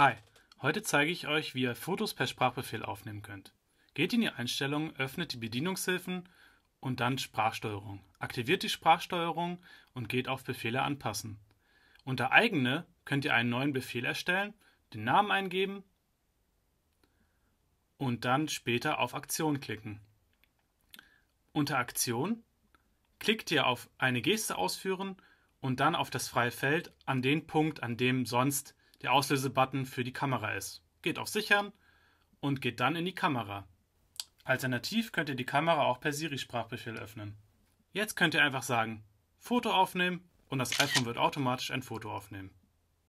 Hi, heute zeige ich euch, wie ihr Fotos per Sprachbefehl aufnehmen könnt. Geht in die Einstellungen, öffnet die Bedienungshilfen und dann Sprachsteuerung. Aktiviert die Sprachsteuerung und geht auf Befehle anpassen. Unter eigene könnt ihr einen neuen Befehl erstellen, den Namen eingeben und dann später auf Aktion klicken. Unter Aktion klickt ihr auf eine Geste ausführen und dann auf das freie Feld an den Punkt, an dem sonst der Auslösebutton für die Kamera ist. Geht auf Sichern und geht dann in die Kamera. Alternativ könnt ihr die Kamera auch per Siri-Sprachbefehl öffnen. Jetzt könnt ihr einfach sagen, Foto aufnehmen und das iPhone wird automatisch ein Foto aufnehmen.